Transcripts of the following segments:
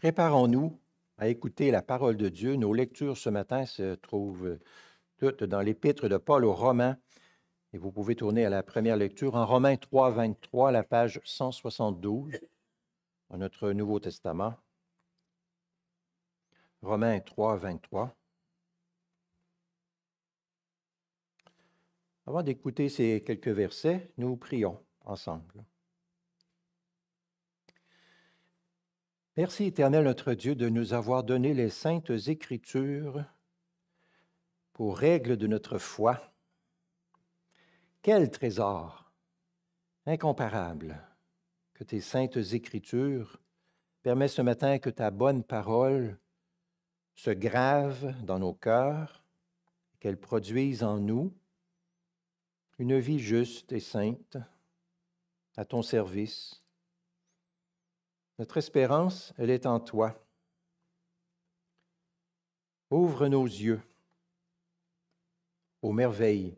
Préparons-nous à écouter la parole de Dieu. Nos lectures ce matin se trouvent euh, toutes dans l'épître de Paul aux Romains. Et vous pouvez tourner à la première lecture en Romains 3, 23, la page 172 dans notre Nouveau Testament. Romains 3, 23. Avant d'écouter ces quelques versets, nous prions ensemble. Merci Éternel notre Dieu de nous avoir donné les saintes écritures pour règles de notre foi. Quel trésor incomparable que tes saintes écritures permettent ce matin que ta bonne parole se grave dans nos cœurs, qu'elle produise en nous une vie juste et sainte à ton service notre espérance, elle est en toi. Ouvre nos yeux aux merveilles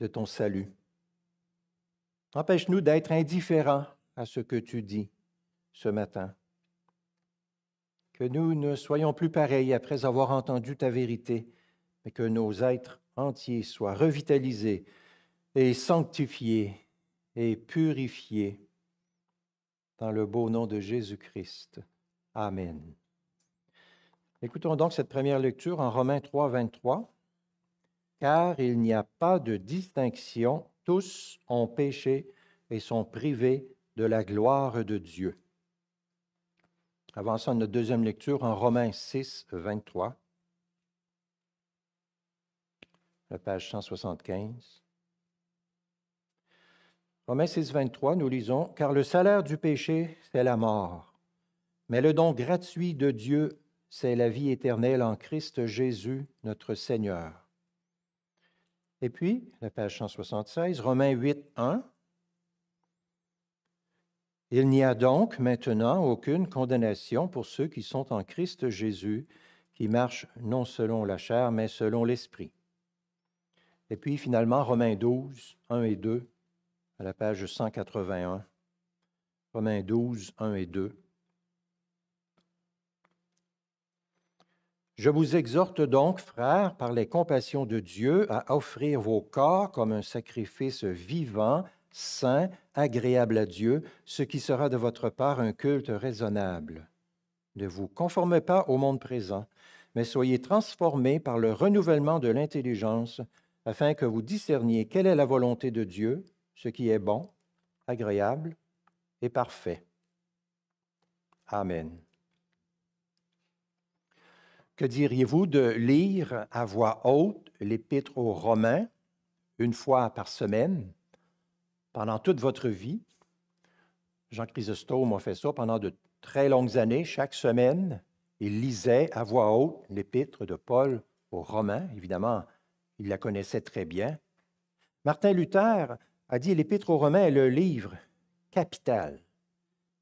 de ton salut. Empêche-nous d'être indifférents à ce que tu dis ce matin. Que nous ne soyons plus pareils après avoir entendu ta vérité, mais que nos êtres entiers soient revitalisés et sanctifiés et purifiés dans le beau nom de Jésus-Christ. Amen. Écoutons donc cette première lecture en Romains 3, 23. Car il n'y a pas de distinction, tous ont péché et sont privés de la gloire de Dieu. Avançons à notre deuxième lecture en Romains 6, 23, la page 175. Romains 6, 23, nous lisons, Car le salaire du péché, c'est la mort, mais le don gratuit de Dieu, c'est la vie éternelle en Christ Jésus, notre Seigneur. Et puis, la page 176, Romains 8, 1, Il n'y a donc maintenant aucune condamnation pour ceux qui sont en Christ Jésus, qui marchent non selon la chair, mais selon l'Esprit. Et puis finalement, Romains 12, 1 et 2, à la page 181, Romains 12, 1 et 2. Je vous exhorte donc, frères, par les compassions de Dieu, à offrir vos corps comme un sacrifice vivant, saint, agréable à Dieu, ce qui sera de votre part un culte raisonnable. Ne vous conformez pas au monde présent, mais soyez transformés par le renouvellement de l'intelligence, afin que vous discerniez quelle est la volonté de Dieu, ce qui est bon, agréable et parfait. Amen. Que diriez-vous de lire à voix haute l'épître aux Romains une fois par semaine pendant toute votre vie? Jean Chrysostome a fait ça pendant de très longues années. Chaque semaine, il lisait à voix haute l'épître de Paul aux Romains. Évidemment, il la connaissait très bien. Martin Luther a dit l'Épître aux Romains est le livre capital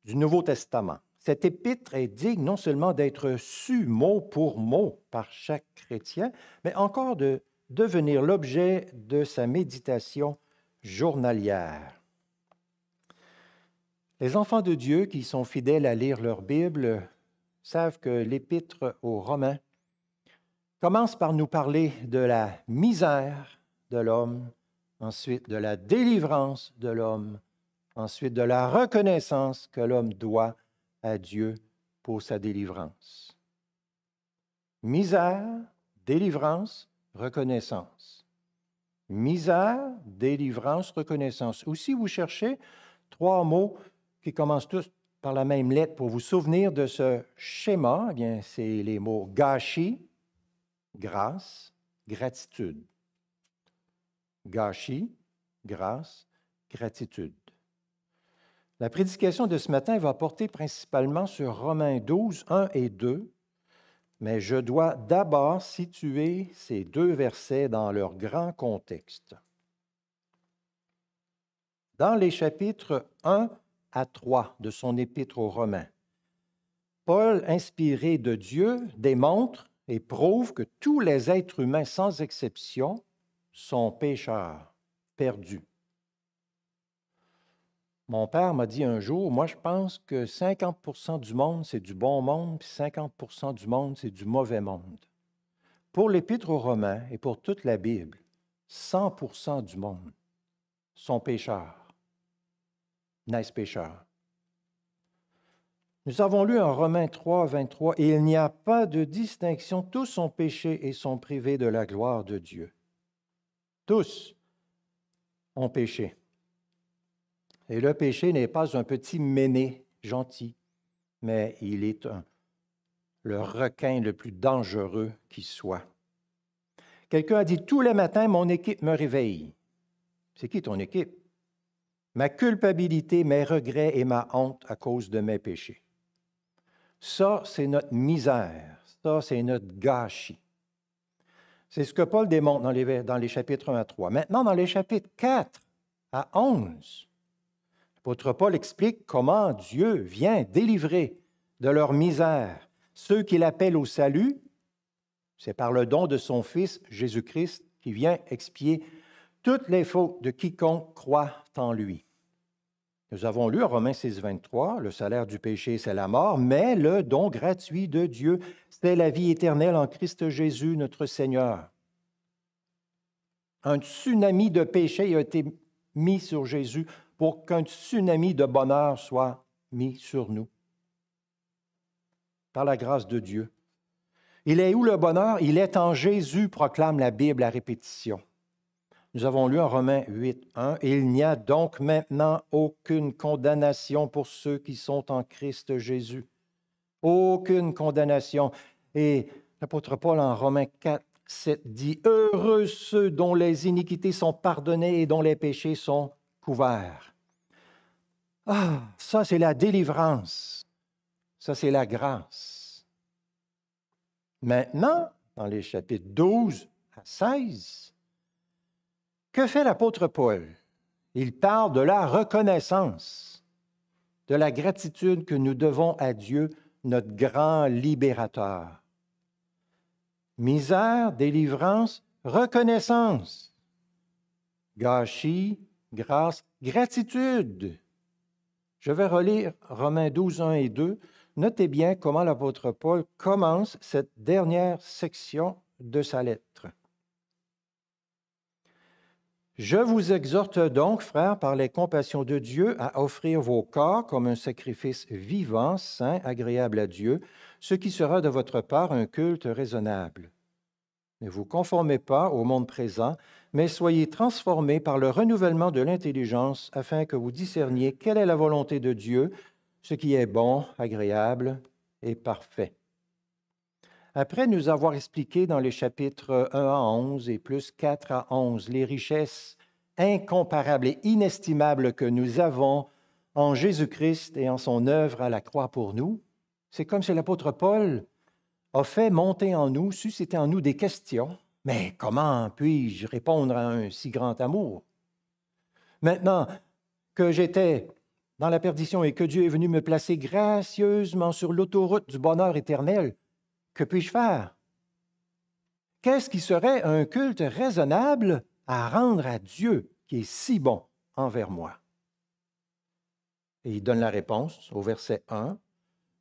du Nouveau Testament. Cette épître est digne non seulement d'être su mot pour mot par chaque chrétien, mais encore de devenir l'objet de sa méditation journalière. Les enfants de Dieu qui sont fidèles à lire leur Bible savent que l'épître aux Romains commence par nous parler de la misère de l'homme ensuite de la délivrance de l'homme, ensuite de la reconnaissance que l'homme doit à Dieu pour sa délivrance. Misère, délivrance, reconnaissance. Misère, délivrance, reconnaissance. Ou si vous cherchez trois mots qui commencent tous par la même lettre pour vous souvenir de ce schéma, eh bien, c'est les mots gâchis, grâce, gratitude gâchis, grâce, gratitude. La prédication de ce matin va porter principalement sur Romains 12, 1 et 2, mais je dois d'abord situer ces deux versets dans leur grand contexte. Dans les chapitres 1 à 3 de son épître aux Romains, Paul, inspiré de Dieu, démontre et prouve que tous les êtres humains, sans exception, sont pécheurs, perdus. Mon père m'a dit un jour, moi je pense que 50% du monde, c'est du bon monde, puis 50% du monde, c'est du mauvais monde. Pour l'Épître aux Romains et pour toute la Bible, 100% du monde sont pécheurs, naissent pécheurs. Nous avons lu en Romains 3, 23, Et il n'y a pas de distinction, tous sont péchés et sont privés de la gloire de Dieu. Tous ont péché. Et le péché n'est pas un petit méné gentil, mais il est le requin le plus dangereux qui soit. Quelqu'un a dit tous les matins, mon équipe me réveille. C'est qui ton équipe? Ma culpabilité, mes regrets et ma honte à cause de mes péchés. Ça, c'est notre misère. Ça, c'est notre gâchis. C'est ce que Paul démontre dans les, chapitres 1 à 3. Maintenant, dans les chapitres 4 à 11, l'apôtre Paul explique comment Dieu vient délivrer de leur misère ceux qu'il appelle au salut. C'est par le don de son Fils Jésus-Christ qui vient expier toutes les fautes de quiconque croit en lui. Nous avons lu en Romains 6, 23, le salaire du péché, c'est la mort, mais le don gratuit de Dieu, c'est la vie éternelle en Christ Jésus, notre Seigneur. Un tsunami de péché a été mis sur Jésus pour qu'un tsunami de bonheur soit mis sur nous. Par la grâce de Dieu. Il est où le bonheur? Il est en Jésus, proclame la Bible à répétition. Nous avons lu en Romains 8, 1, Il n'y a donc maintenant aucune condamnation pour ceux qui sont en Christ Jésus. Aucune condamnation. Et l'apôtre Paul en Romains 4, 7 dit, Heureux ceux dont les iniquités sont pardonnées et dont les péchés sont couverts. Ah, ça c'est la délivrance. Ça c'est la grâce. Maintenant, dans les chapitres 12 à 16, que fait l'apôtre Paul? Il parle de la reconnaissance, de la gratitude que nous devons à Dieu, notre grand libérateur. Misère, délivrance, reconnaissance. Gâchis, grâce, gratitude. Je vais relire Romains 12, 1 et 2. Notez bien comment l'apôtre Paul commence cette dernière section de sa lettre. Je vous exhorte donc, frères, par les compassions de Dieu, à offrir vos corps comme un sacrifice vivant, saint, agréable à Dieu, ce qui sera de votre part un culte raisonnable. Ne vous conformez pas au monde présent, mais soyez transformés par le renouvellement de l'intelligence afin que vous discerniez quelle est la volonté de Dieu, ce qui est bon, agréable et parfait. Après nous avoir expliqué dans les chapitres 1 euh, à 11 et plus 4 à 11 les richesses incomparables et inestimables que nous avons en Jésus-Christ et en son œuvre à la croix pour nous, c'est comme si l'apôtre Paul a fait monter en nous, susciter en nous des questions. Mais comment puis-je répondre à un si grand amour? Maintenant que j'étais dans la perdition et que Dieu est venu me placer gracieusement sur l'autoroute du bonheur éternel, que puis-je faire? Qu'est-ce qui serait un culte raisonnable à rendre à Dieu qui est si bon envers moi? Et il donne la réponse au verset 1.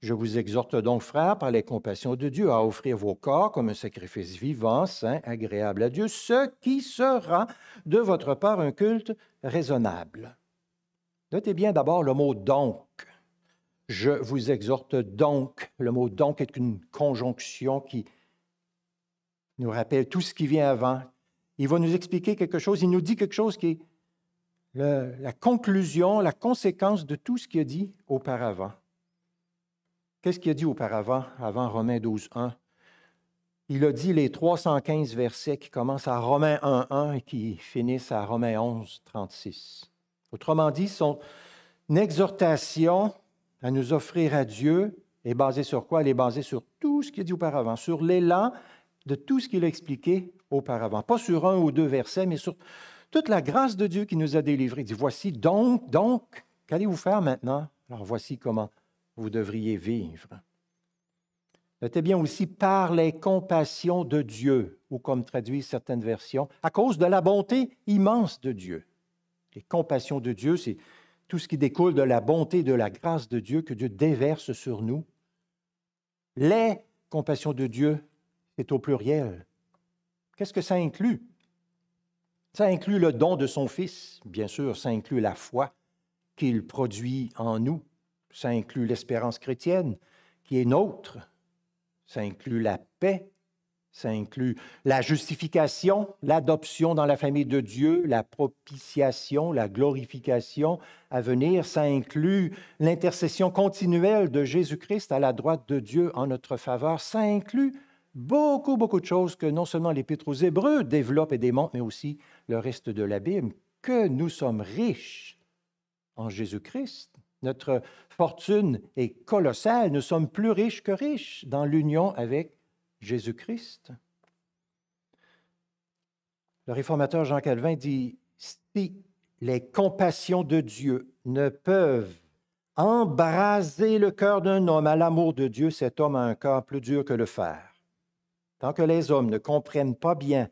Je vous exhorte donc, frères, par les compassions de Dieu, à offrir vos corps comme un sacrifice vivant, saint, agréable à Dieu, ce qui sera de votre part un culte raisonnable. Notez bien d'abord le mot donc. Je vous exhorte donc. Le mot donc est une conjonction qui nous rappelle tout ce qui vient avant. Il va nous expliquer quelque chose, il nous dit quelque chose qui est la conclusion, la conséquence de tout ce qu'il a dit auparavant. Qu'est-ce qu'il a dit auparavant, avant Romains 12, 1? Il a dit les 315 versets qui commencent à Romains 1, 1 et qui finissent à Romains 11, 36. Autrement dit, son exhortation à nous offrir à Dieu est basée sur quoi Elle est basée sur tout ce qu'il a dit auparavant, sur l'élan de tout ce qu'il a expliqué auparavant. Pas sur un ou deux versets, mais sur toute la grâce de Dieu qui nous a délivrés. Il dit, voici donc, donc, qu'allez-vous faire maintenant Alors voici comment vous devriez vivre. Notez bien aussi par les compassions de Dieu, ou comme traduisent certaines versions, à cause de la bonté immense de Dieu. Les compassions de Dieu, c'est tout ce qui découle de la bonté et de la grâce de Dieu que Dieu déverse sur nous. Les compassions de Dieu, c'est au pluriel. Qu'est-ce que ça inclut? Ça inclut le don de son Fils, bien sûr, ça inclut la foi qu'il produit en nous, ça inclut l'espérance chrétienne qui est nôtre, ça inclut la paix ça inclut la justification, l'adoption dans la famille de Dieu, la propitiation, la glorification à venir. Ça inclut l'intercession continuelle de Jésus-Christ à la droite de Dieu en notre faveur. Ça inclut beaucoup, beaucoup de choses que non seulement l'Épître aux Hébreux développe et démontre, mais aussi le reste de l'abîme, que nous sommes riches en Jésus-Christ. Notre fortune est colossale. Nous sommes plus riches que riches dans l'union avec Jésus-Christ. Le réformateur Jean Calvin dit, si les compassions de Dieu ne peuvent embraser le cœur d'un homme à l'amour de Dieu, cet homme a un cœur plus dur que le fer. Tant que les hommes ne comprennent pas bien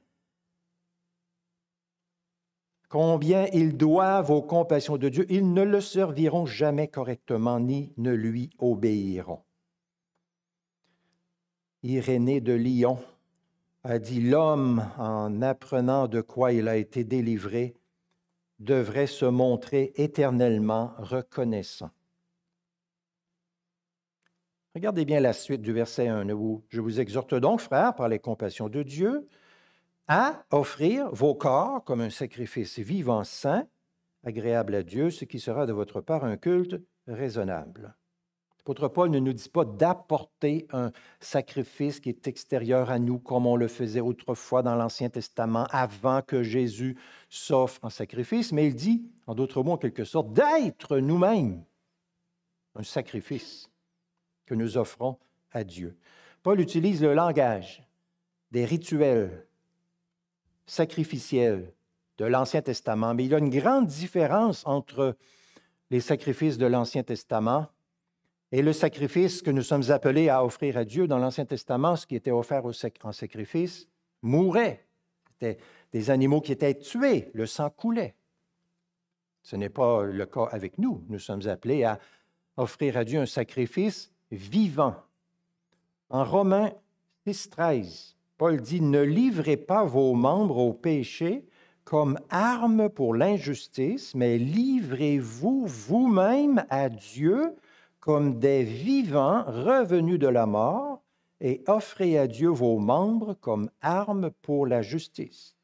combien ils doivent aux compassions de Dieu, ils ne le serviront jamais correctement ni ne lui obéiront. Irénée de Lyon a dit L'homme, en apprenant de quoi il a été délivré, devrait se montrer éternellement reconnaissant. Regardez bien la suite du verset 1 où je vous exhorte donc, frères, par les compassions de Dieu, à offrir vos corps comme un sacrifice vivant saint, agréable à Dieu, ce qui sera de votre part un culte raisonnable. Paul ne nous dit pas d'apporter un sacrifice qui est extérieur à nous, comme on le faisait autrefois dans l'Ancien Testament, avant que Jésus s'offre en sacrifice, mais il dit, en d'autres mots, en quelque sorte, d'être nous-mêmes un sacrifice que nous offrons à Dieu. Paul utilise le langage des rituels sacrificiels de l'Ancien Testament, mais il y a une grande différence entre les sacrifices de l'Ancien Testament et le sacrifice que nous sommes appelés à offrir à Dieu dans l'Ancien Testament, ce qui était offert en sacrifice, mourait. C'était des animaux qui étaient tués, le sang coulait. Ce n'est pas le cas avec nous. Nous sommes appelés à offrir à Dieu un sacrifice vivant. En Romains 6,13, 13, Paul dit Ne livrez pas vos membres au péché comme arme pour l'injustice, mais livrez-vous vous-même à Dieu comme des vivants revenus de la mort, et offrez à Dieu vos membres comme armes pour la justice.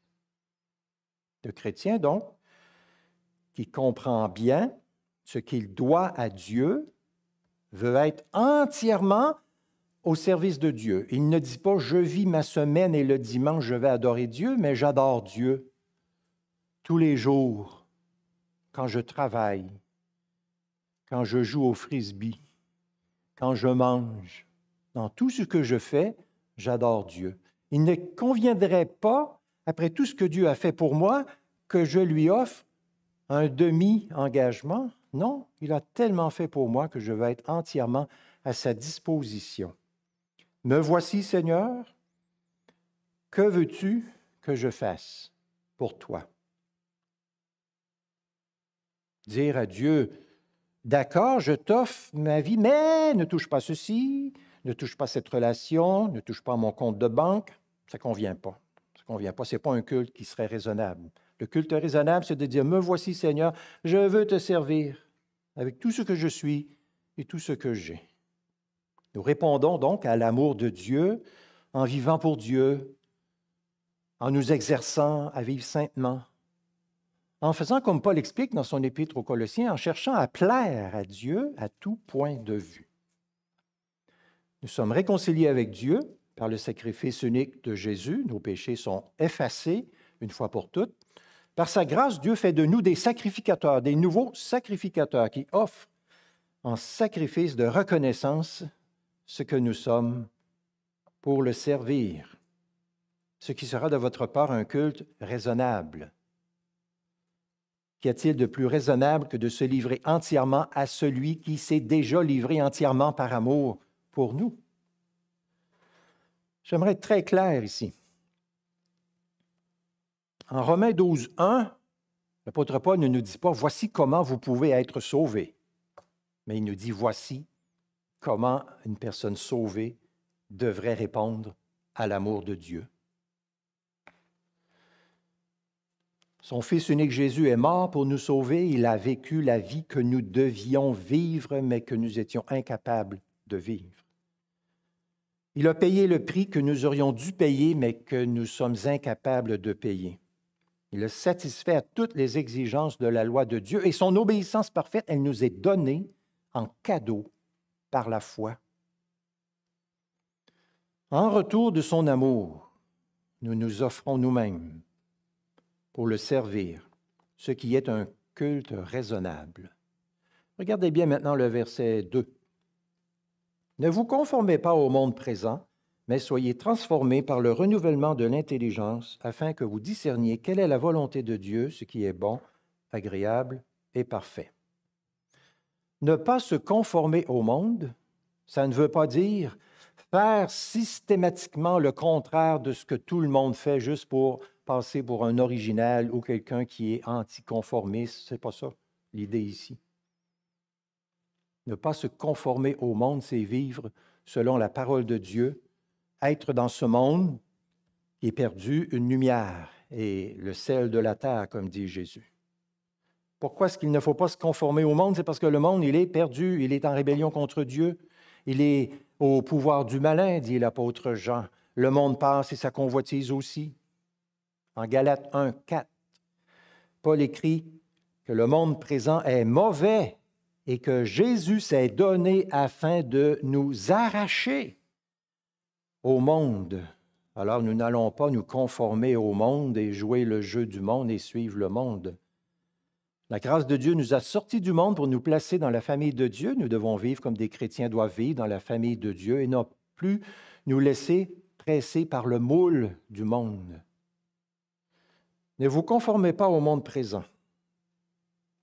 Le chrétien, donc, qui comprend bien ce qu'il doit à Dieu, veut être entièrement au service de Dieu. Il ne dit pas je vis ma semaine et le dimanche je vais adorer Dieu, mais j'adore Dieu tous les jours quand je travaille, quand je joue au frisbee, quand je mange, dans tout ce que je fais, j'adore Dieu. Il ne conviendrait pas, après tout ce que Dieu a fait pour moi, que je lui offre un demi-engagement. Non, il a tellement fait pour moi que je vais être entièrement à sa disposition. Me voici, Seigneur, que veux-tu que je fasse pour toi? Dire à Dieu, D'accord, je t'offre ma vie, mais ne touche pas ceci, ne touche pas cette relation, ne touche pas mon compte de banque. Ça ne convient pas. Ça convient pas. Ce n'est pas un culte qui serait raisonnable. Le culte raisonnable, c'est de dire, me voici Seigneur, je veux te servir avec tout ce que je suis et tout ce que j'ai. Nous répondons donc à l'amour de Dieu en vivant pour Dieu, en nous exerçant à vivre saintement, en faisant comme Paul explique dans son épître aux Colossiens, en cherchant à plaire à Dieu à tout point de vue. Nous sommes réconciliés avec Dieu par le sacrifice unique de Jésus. Nos péchés sont effacés une fois pour toutes. Par sa grâce, Dieu fait de nous des sacrificateurs, des nouveaux sacrificateurs qui offrent en sacrifice de reconnaissance ce que nous sommes pour le servir, ce qui sera de votre part un culte raisonnable Qu'y a-t-il de plus raisonnable que de se livrer entièrement à celui qui s'est déjà livré entièrement par amour pour nous? J'aimerais être très clair ici. En Romains 12, 1, l'apôtre Paul ne nous dit pas voici comment vous pouvez être sauvé, mais il nous dit voici comment une personne sauvée devrait répondre à l'amour de Dieu. Son Fils unique Jésus est mort pour nous sauver. Il a vécu la vie que nous devions vivre, mais que nous étions incapables de vivre. Il a payé le prix que nous aurions dû payer, mais que nous sommes incapables de payer. Il a satisfait à toutes les exigences de la loi de Dieu et son obéissance parfaite, elle nous est donnée en cadeau par la foi. En retour de son amour, nous nous offrons nous-mêmes pour le servir, ce qui est un culte raisonnable. Regardez bien maintenant le verset 2. Ne vous conformez pas au monde présent, mais soyez transformés par le renouvellement de l'intelligence afin que vous discerniez quelle est la volonté de Dieu, ce qui est bon, agréable et parfait. Ne pas se conformer au monde, ça ne veut pas dire faire systématiquement le contraire de ce que tout le monde fait juste pour passer pour un original ou quelqu'un qui est anticonformiste. C'est pas ça l'idée ici. Ne pas se conformer au monde, c'est vivre selon la parole de Dieu, être dans ce monde est perdu, une lumière et le sel de la terre, comme dit Jésus. Pourquoi est-ce qu'il ne faut pas se conformer au monde? C'est parce que le monde, il est perdu, il est en rébellion contre Dieu, il est au pouvoir du malin, dit l'apôtre Jean. Le monde passe et sa convoitise aussi. En Galates 1, 4, Paul écrit que le monde présent est mauvais et que Jésus s'est donné afin de nous arracher au monde. Alors nous n'allons pas nous conformer au monde et jouer le jeu du monde et suivre le monde. La grâce de Dieu nous a sortis du monde pour nous placer dans la famille de Dieu. Nous devons vivre comme des chrétiens doivent vivre dans la famille de Dieu et non plus nous laisser presser par le moule du monde. Ne vous conformez pas au monde présent.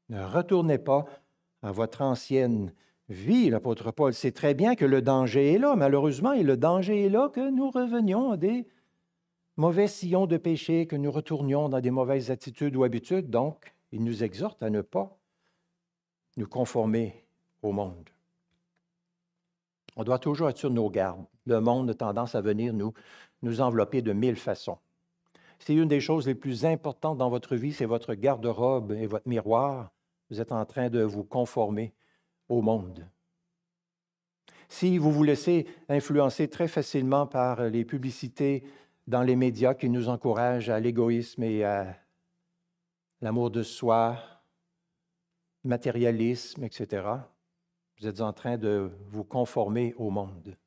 Ne retournez pas à votre ancienne vie. L'apôtre Paul sait très bien que le danger est là, malheureusement, et le danger est là que nous revenions à des mauvais sillons de péché, que nous retournions dans des mauvaises attitudes ou habitudes. Donc, il nous exhorte à ne pas nous conformer au monde. On doit toujours être sur nos gardes. Le monde a tendance à venir nous, nous envelopper de mille façons c'est une des choses les plus importantes dans votre vie, c'est votre garde-robe et votre miroir. Vous êtes en train de vous conformer au monde. Si vous vous laissez influencer très facilement par les publicités dans les médias qui nous encouragent à l'égoïsme et à l'amour de soi, matérialisme, etc., vous êtes en train de vous conformer au monde.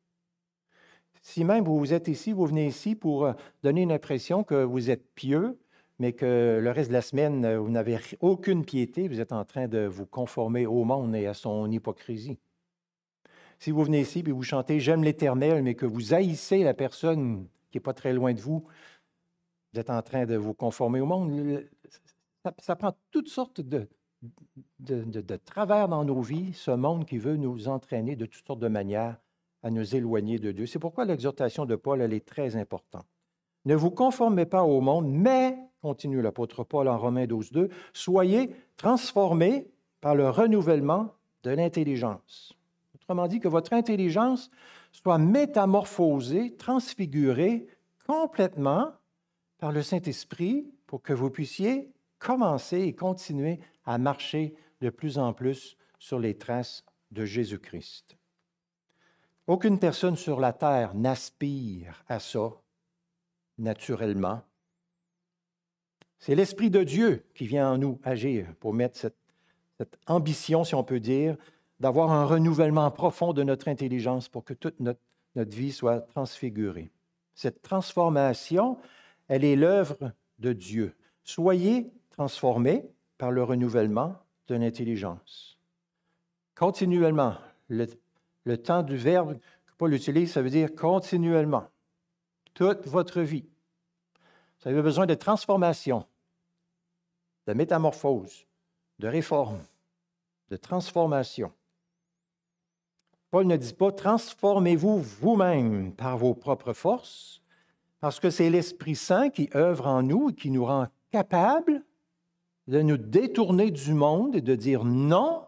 Si même vous êtes ici, vous venez ici pour euh, donner une impression que vous êtes pieux, mais que le reste de la semaine, euh, vous n'avez aucune piété, vous êtes en train de vous conformer au monde et à son hypocrisie. Si vous venez ici et vous chantez J'aime l'Éternel, mais que vous haïssez la personne qui n'est pas très loin de vous, vous êtes en train de vous conformer au monde. Ça, prend toutes sortes de, de travers dans nos vies, ce monde qui veut nous entraîner de toutes sortes de manières à nous éloigner de Dieu. C'est pourquoi l'exhortation de Paul, elle est très importante. Ne vous conformez pas au monde, mais, continue l'apôtre Paul en Romains 12, 2, soyez transformés par le renouvellement de l'intelligence. Autrement dit, que votre intelligence soit métamorphosée, transfigurée complètement par le Saint-Esprit pour que vous puissiez commencer et continuer à marcher de plus en plus sur les traces de Jésus-Christ. Aucune personne sur la terre n'aspire à ça naturellement. C'est l'Esprit de Dieu qui vient en nous agir pour mettre cette, ambition, si on peut dire, d'avoir un renouvellement profond de notre intelligence pour que toute notre, notre vie soit transfigurée. Cette transformation, elle est l'œuvre de Dieu. Soyez transformés par le renouvellement de l'intelligence. Continuellement, le, le temps du verbe que Paul utilise, ça veut dire continuellement, toute votre vie. Vous avez besoin de transformation, de métamorphose, de réforme, de transformation. Paul ne dit pas transformez-vous vous-même par vos propres forces, parce que c'est l'Esprit Saint qui œuvre en nous et qui nous rend capables de nous détourner du monde et de dire non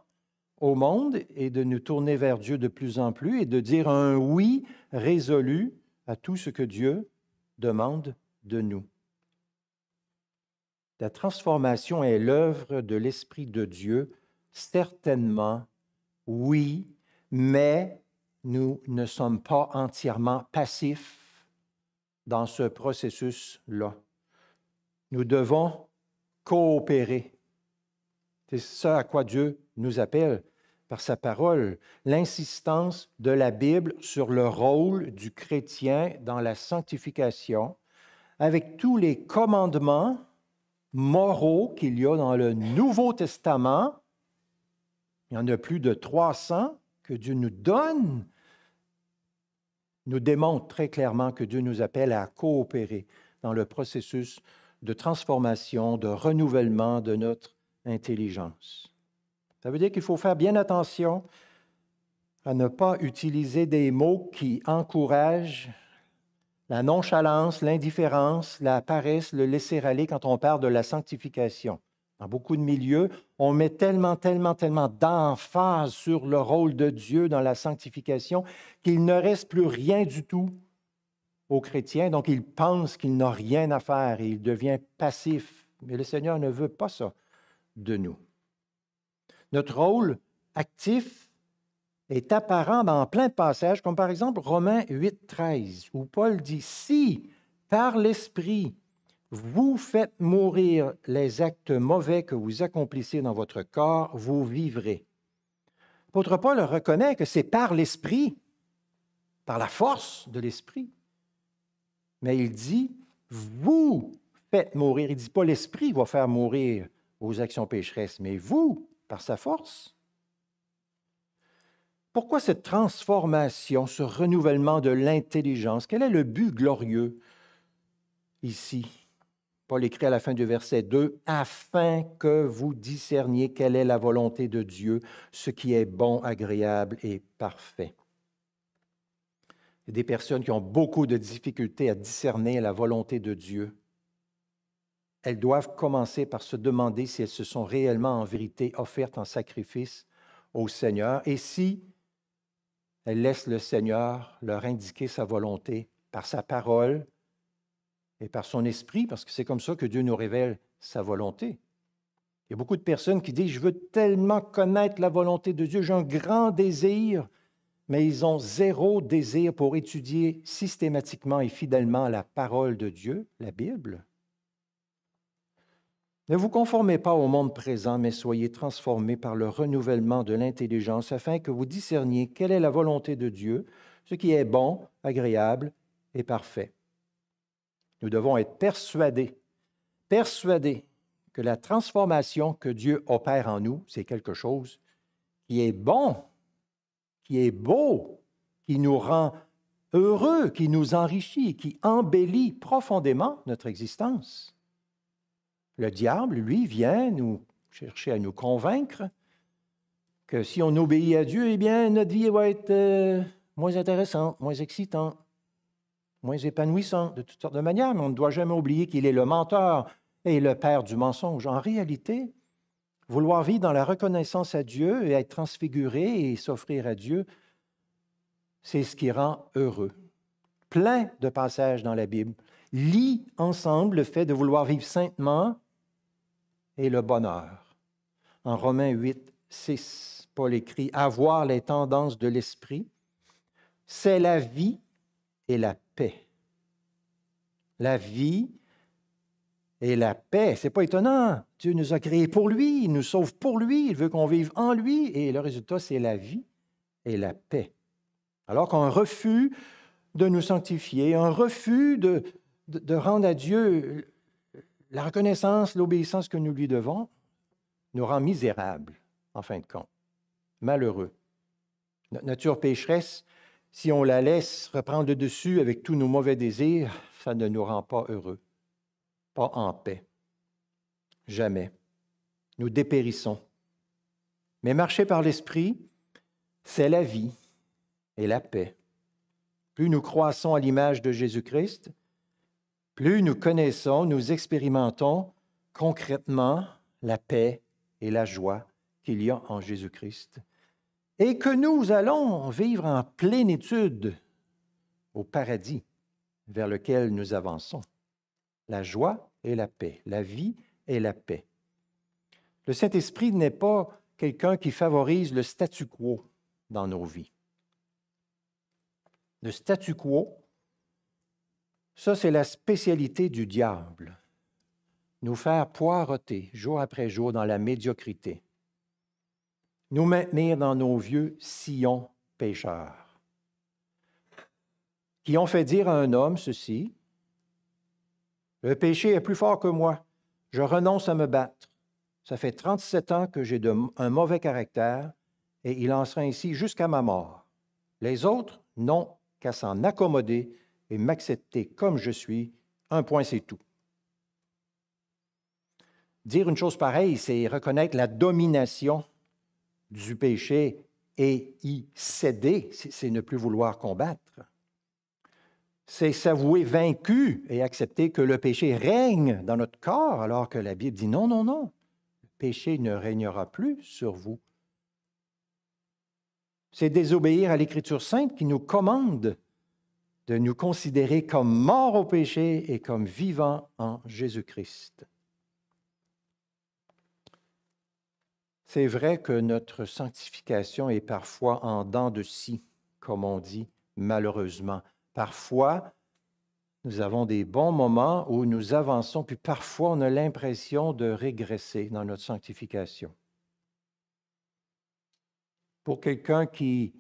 au monde et de nous tourner vers Dieu de plus en plus et de dire un oui résolu à tout ce que Dieu demande de nous. La transformation est l'œuvre de l'Esprit de Dieu, certainement, oui, mais nous ne sommes pas entièrement passifs dans ce processus-là. Nous devons coopérer. C'est ça à quoi Dieu nous appelle par sa parole, l'insistance de la Bible sur le rôle du chrétien dans la sanctification, avec tous les commandements moraux qu'il y a dans le Nouveau Testament. Il y en a plus de 300 que Dieu nous donne, nous démontre très clairement que Dieu nous appelle à coopérer dans le processus de transformation, de renouvellement de notre intelligence. Ça veut dire qu'il faut faire bien attention à ne pas utiliser des mots qui encouragent la nonchalance, l'indifférence, la paresse, le laisser-aller quand on parle de la sanctification. Dans beaucoup de milieux, on met tellement, tellement, tellement d'emphase sur le rôle de Dieu dans la sanctification qu'il ne reste plus rien du tout aux chrétiens. Donc, ils pensent qu'il n'a rien à faire et il devient passif. Mais le Seigneur ne veut pas ça de nous. Notre rôle actif est apparent dans plein de passages, comme par exemple Romains 8, 13, où Paul dit, Si par l'Esprit, vous faites mourir les actes mauvais que vous accomplissez dans votre corps, vous vivrez. L'apôtre Paul reconnaît que c'est par l'Esprit, par la force de l'Esprit. Mais il dit, vous faites mourir. Il ne dit pas l'Esprit va faire mourir vos actions pécheresses, mais vous par sa force. Pourquoi cette transformation, ce renouvellement de l'intelligence Quel est le but glorieux ici Paul écrit à la fin du verset 2, afin que vous discerniez quelle est la volonté de Dieu, ce qui est bon, agréable et parfait. Il y a des personnes qui ont beaucoup de difficultés à discerner la volonté de Dieu elles doivent commencer par se demander si elles se sont réellement en vérité offertes en sacrifice au Seigneur et si elles laissent le Seigneur leur indiquer sa volonté par sa parole et par son esprit, parce que c'est comme ça que Dieu nous révèle sa volonté. Il y a beaucoup de personnes qui disent, je veux tellement connaître la volonté de Dieu, j'ai un grand désir, mais ils ont zéro désir pour étudier systématiquement et fidèlement la parole de Dieu, la Bible. Ne vous conformez pas au monde présent, mais soyez transformés par le renouvellement de l'intelligence afin que vous discerniez quelle est la volonté de Dieu, ce qui est bon, agréable et parfait. Nous devons être persuadés, persuadés que la transformation que Dieu opère en nous, c'est quelque chose qui est bon, qui est beau, qui nous rend heureux, qui nous enrichit, qui embellit profondément notre existence. Le diable, lui, vient nous chercher à nous convaincre que si on obéit à Dieu, eh bien, notre vie va être euh, moins intéressante, moins excitante, moins épanouissante, de toutes sortes de manières, mais on ne doit jamais oublier qu'il est le menteur et le père du mensonge. En réalité, vouloir vivre dans la reconnaissance à Dieu et être transfiguré et s'offrir à Dieu, c'est ce qui rend heureux. Plein de passages dans la Bible lit ensemble le fait de vouloir vivre saintement et le bonheur. En Romains 8, 6, Paul écrit Avoir les tendances de l'esprit, c'est la vie et la paix. La vie et la paix. C'est pas étonnant. Dieu nous a créés pour lui, il nous sauve pour lui, il veut qu'on vive en lui, et le résultat, c'est la vie et la paix. Alors qu'un refus de nous sanctifier, un refus de, de, rendre à Dieu la reconnaissance, l'obéissance que nous lui devons, nous rend misérables, en fin de compte, malheureux. Notre nature pécheresse, si on la laisse reprendre le dessus avec tous nos mauvais désirs, ça ne nous rend pas heureux, pas en paix. Jamais. Nous dépérissons. Mais marcher par l'Esprit, c'est la vie et la paix. Plus nous croissons à l'image de Jésus-Christ, plus nous connaissons, nous expérimentons concrètement la paix et la joie qu'il y a en Jésus-Christ, et que nous allons vivre en plénitude au paradis vers lequel nous avançons. La joie et la paix, la vie et la paix. Le Saint-Esprit n'est pas quelqu'un qui favorise le statu quo dans nos vies. Le statu quo, ça, c'est la spécialité du diable, nous faire poireauter jour après jour dans la médiocrité, nous maintenir dans nos vieux sillons pécheurs, qui ont fait dire à un homme ceci, le péché est plus fort que moi, je renonce à me battre. Ça fait 37 ans que j'ai un mauvais caractère et il en sera ainsi jusqu'à ma mort. Les autres n'ont qu'à s'en accommoder et m'accepter comme je suis, un point, c'est tout. Dire une chose pareille, c'est reconnaître la domination du péché et y céder, c'est ne plus vouloir combattre. C'est s'avouer vaincu et accepter que le péché règne dans notre corps, alors que la Bible dit non, non, non, le péché ne régnera plus sur vous. C'est désobéir à l'Écriture sainte qui nous commande de nous considérer comme morts au péché et comme vivants en Jésus-Christ. C'est vrai que notre sanctification est parfois en dents de scie, comme on dit, malheureusement. Parfois, nous avons des bons moments où nous avançons, puis parfois on a l'impression de régresser dans notre sanctification. Pour quelqu'un qui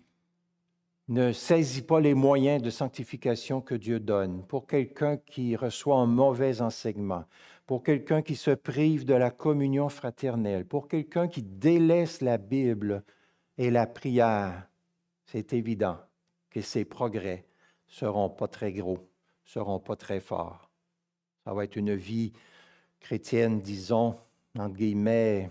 ne saisit pas les moyens de sanctification que Dieu donne, pour quelqu'un qui reçoit un mauvais enseignement, pour quelqu'un qui se prive de la communion fraternelle, pour quelqu'un qui délaisse la Bible et la prière, c'est évident que ses progrès seront pas très gros, seront pas très forts. Ça va être une vie chrétienne, disons, entre guillemets,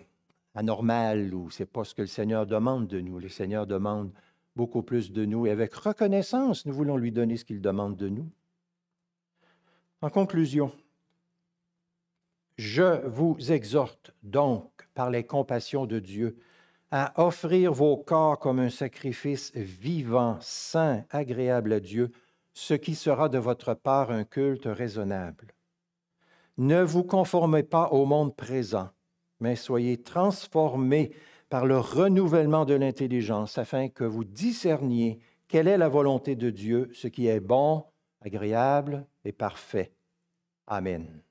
anormale, ou c'est pas ce que le Seigneur demande de nous. Le Seigneur demande beaucoup plus de nous et avec reconnaissance, nous voulons lui donner ce qu'il demande de nous. En conclusion, je vous exhorte donc par les compassions de Dieu à offrir vos corps comme un sacrifice vivant, saint, agréable à Dieu, ce qui sera de votre part un culte raisonnable. Ne vous conformez pas au monde présent, mais soyez transformés par le renouvellement de l'intelligence, afin que vous discerniez quelle est la volonté de Dieu, ce qui est bon, agréable et parfait. Amen.